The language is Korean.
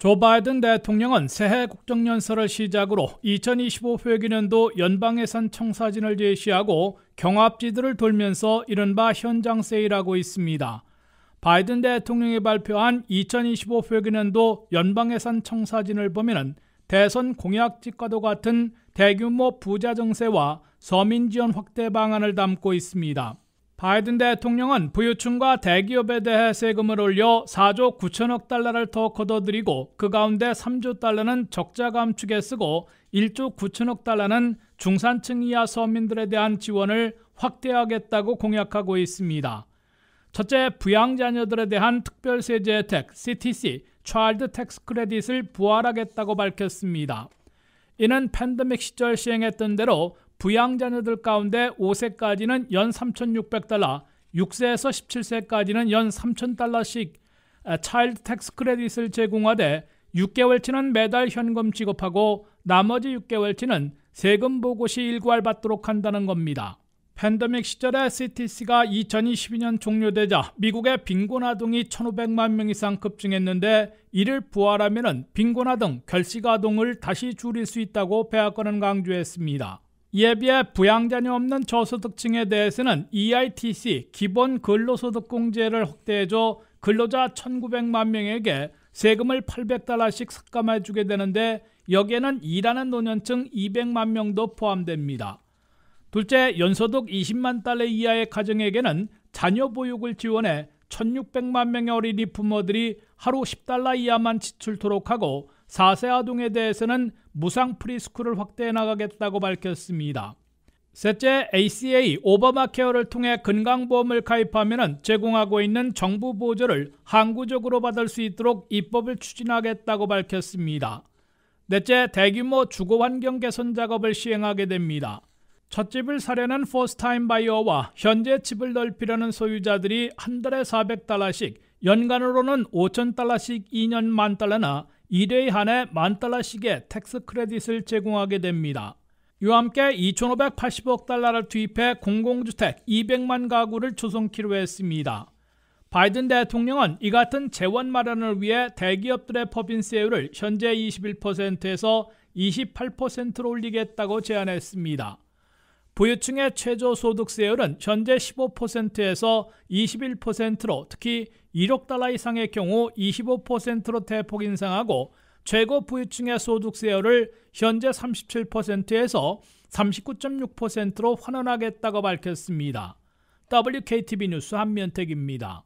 조 바이든 대통령은 새해 국정연설을 시작으로 2025 회기년도 연방예산 청사진을 제시하고 경합지들을 돌면서 이른바 현장 세일하고 있습니다. 바이든 대통령이 발표한 2025 회기년도 연방예산 청사진을 보면 대선 공약집과도 같은 대규모 부자 정세와 서민 지원 확대 방안을 담고 있습니다. 바이든 대통령은 부유층과 대기업에 대해 세금을 올려 4조 9천억 달러를 더거둬들이고그 가운데 3조 달러는 적자 감축에 쓰고 1조 9천억 달러는 중산층 이하 서민들에 대한 지원을 확대하겠다고 공약하고 있습니다. 첫째, 부양자녀들에 대한 특별세제 혜택 CTC, Child Tax Credit을 부활하겠다고 밝혔습니다. 이는 팬데믹 시절 시행했던 대로 부양자녀들 가운데 5세까지는 연 3,600달러, 6세에서 17세까지는 연 3,000달러씩 아, 차일드 텍스 크레딧을 제공하되 6개월치는 매달 현금 지급하고 나머지 6개월치는 세금 보고시 일괄받도록 한다는 겁니다. 팬데믹 시절에 CTC가 2022년 종료되자 미국의 빈곤아동이 1,500만 명 이상 급증했는데 이를 부활하면 빈곤아동 결식아동을 다시 줄일 수 있다고 백악관은 강조했습니다. 이에 비해 부양자녀 없는 저소득층에 대해서는 EITC 기본 근로소득공제를 확대해줘 근로자 1,900만 명에게 세금을 800달러씩 삭감해주게 되는데 여기에는 일하는 노년층 200만 명도 포함됩니다. 둘째, 연소득 20만 달러 이하의 가정에게는 자녀 보육을 지원해 1,600만 명의 어린이 부모들이 하루 10달러 이하만 지출토록 하고 4세 아동에 대해서는 무상 프리스쿨을 확대해 나가겠다고 밝혔습니다. 셋째, ACA 오바마 케어를 통해 건강보험을 가입하면 제공하고 있는 정부 보조를 항구적으로 받을 수 있도록 입법을 추진하겠다고 밝혔습니다. 넷째, 대규모 주거 환경 개선 작업을 시행하게 됩니다. 첫 집을 사려는 포스타임 바이어와 현재 집을 넓히려는 소유자들이 한 달에 400달러씩, 연간으로는 5 0달러씩 2년 만 달러나 1회에 한해 만 달러씩의 텍스 크레딧을 제공하게 됩니다. 이와 함께 2,580억 달러를 투입해 공공주택 200만 가구를 조성키로 했습니다. 바이든 대통령은 이 같은 재원 마련을 위해 대기업들의 법인세율을 현재 21%에서 28%로 올리겠다고 제안했습니다. 부유층의 최저소득세율은 현재 15%에서 21%로 특히 1억 달러 이상의 경우 25%로 대폭 인상하고 최고 부유층의 소득세율을 현재 37%에서 39.6%로 환원하겠다고 밝혔습니다. WKTV 뉴스 한면택입니다.